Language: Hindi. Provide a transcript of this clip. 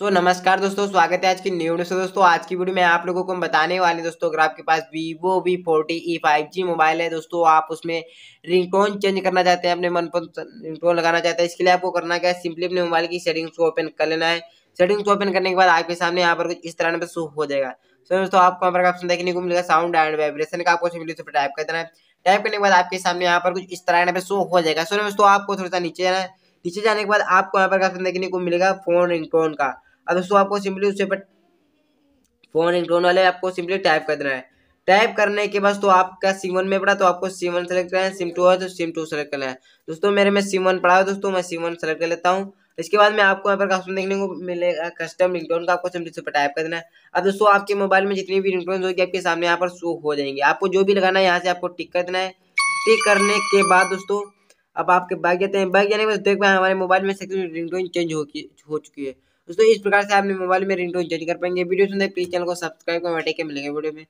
तो नमस्कार दोस्तों स्वागत है आज की न्यू से दोस्तों आज की वीडियो में आप लोगों को बताने वाले दोस्तों अगर आपके पास Vivo V forty E five G mobile है दोस्तों आप उसमें रिंगटोन चेंज करना चाहते हैं अपने पर रिंगटोन लगाना चाहते हैं इसके लिए आपको करना क्या है सिंपली अपने मोबाइल की सेटिंग्स को ओपन कर लेना है सेटिंग्स को ओपन करने के बाद आपके सामने यहाँ पर कुछ इस तरह पर शो हो जाएगा सो तो दोस्तों आपको यहाँ पर ऑप्शन देखने को मिलेगा साउंड एंड वाइब्रेशन का आपको सिंपली उस पर टाइप कर देना है टाइप करने के बाद आपके सामने यहाँ पर कुछ इस तरह पर शो हो जाएगा सो तो दोस्तों आपको थोड़ा सा नीचे जाना है नीचे जाने के बाद आपको यहाँ पर ऑप्शन देखने को मिलेगा फोन रिंगटोन का अब दोस्तों आपको सिंपली उसे पर फोन इलेक्ट्रॉन वाले आपको सिंपली टाइप कर देना है टाइप करने के बाद तो आपका सिम वन में पड़ा तो आपको सिम वन सेलेक्ट करना है सिम टू है तो सिम टू सेलेक्ट करना है दोस्तों मेरे में सिम वन पड़ा है दोस्तों मैं सिम वन सेलेक्ट कर लेता हूँ इसके बाद में आपको यहाँ पर कस्टम देखने को मिलेगा कस्टम रिंगटोन का आपको सिंपली से टाइप कर देना है अब दोस्तों आपके मोबाइल में जितनी भी रिंगटोन होगी आपके सामने यहाँ पर शो हो जाएंगे आपको जो भी लगाना है यहाँ से आपको टिक कर देना है टिक करने के बाद दोस्तों अब आपके बैग जाते हैं बैग जाने के बाद देख पाए हमारे मोबाइल में रिंगटोन चेंज हो चुकी है दोस्तों इस प्रकार से आप मोबाइल में रिंगटोन चेंज कर पाएंगे वीडियो सुनते प्लीज चैनल को सब्सक्राइब करें बैठे के मिलेंगे वीडियो में